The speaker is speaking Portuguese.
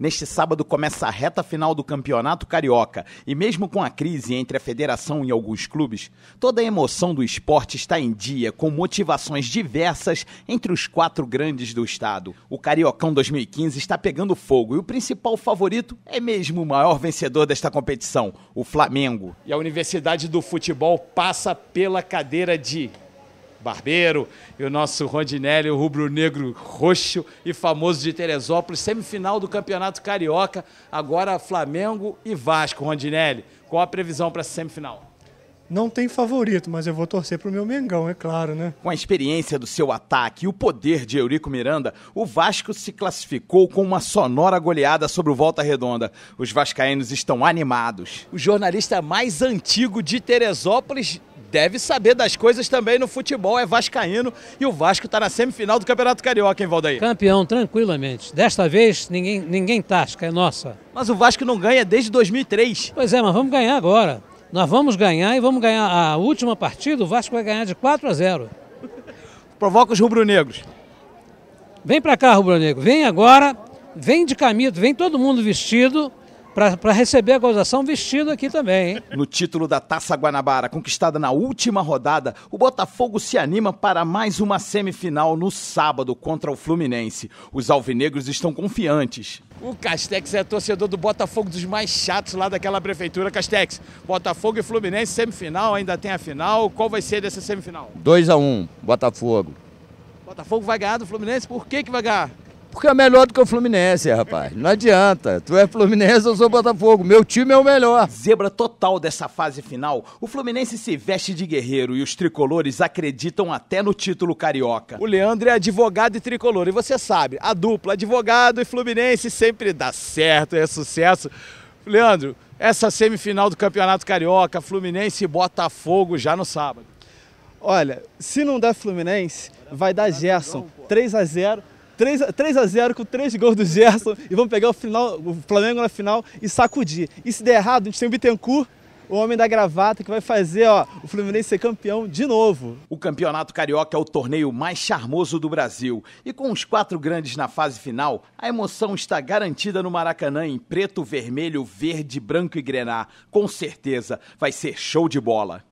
Neste sábado começa a reta final do Campeonato Carioca, e mesmo com a crise entre a federação e alguns clubes, toda a emoção do esporte está em dia, com motivações diversas entre os quatro grandes do estado. O Cariocão 2015 está pegando fogo e o principal favorito é mesmo o maior vencedor desta competição, o Flamengo. E a Universidade do Futebol passa pela cadeira de barbeiro, e o nosso Rondinelli, o rubro-negro roxo e famoso de Teresópolis, semifinal do Campeonato Carioca, agora Flamengo e Vasco, Rondinelli. Qual a previsão para essa semifinal? Não tem favorito, mas eu vou torcer para o meu Mengão, é claro, né? Com a experiência do seu ataque e o poder de Eurico Miranda, o Vasco se classificou com uma sonora goleada sobre o Volta Redonda. Os vascaínos estão animados. O jornalista mais antigo de Teresópolis deve saber das coisas também no futebol, é vascaíno e o Vasco está na semifinal do Campeonato Carioca, hein, Valdair? Campeão, tranquilamente. Desta vez ninguém, ninguém tasca, é nossa. Mas o Vasco não ganha desde 2003. Pois é, mas vamos ganhar agora. Nós vamos ganhar e vamos ganhar a última partida, o Vasco vai ganhar de 4 a 0. Provoca os rubro-negros. Vem para cá, rubro-negro. Vem agora, vem de camisa, vem todo mundo vestido para receber a gozação vestido aqui também. Hein? No título da Taça Guanabara, conquistada na última rodada, o Botafogo se anima para mais uma semifinal no sábado contra o Fluminense. Os alvinegros estão confiantes. O Castex é torcedor do Botafogo dos mais chatos lá daquela prefeitura. Castex, Botafogo e Fluminense, semifinal, ainda tem a final. Qual vai ser dessa semifinal? 2 a 1 um, Botafogo. Botafogo vai ganhar do Fluminense? Por que, que vai ganhar? Porque é melhor do que o Fluminense, rapaz. Não adianta. Tu é Fluminense, eu sou Botafogo. Meu time é o melhor. Zebra total dessa fase final. O Fluminense se veste de guerreiro e os tricolores acreditam até no título carioca. O Leandro é advogado e tricolor. E você sabe, a dupla advogado e Fluminense sempre dá certo, é sucesso. Leandro, essa semifinal do Campeonato Carioca, Fluminense e Botafogo já no sábado. Olha, se não der Fluminense, vai dar Gerson. 3 a 0 3, a 0 com 3 gols do Gerson e vamos pegar o, final, o Flamengo na final e sacudir. E se der errado, a gente tem o Bittencourt, o homem da gravata que vai fazer ó, o Fluminense ser campeão de novo. O Campeonato Carioca é o torneio mais charmoso do Brasil. E com os quatro grandes na fase final, a emoção está garantida no Maracanã em preto, vermelho, verde, branco e grená. Com certeza vai ser show de bola.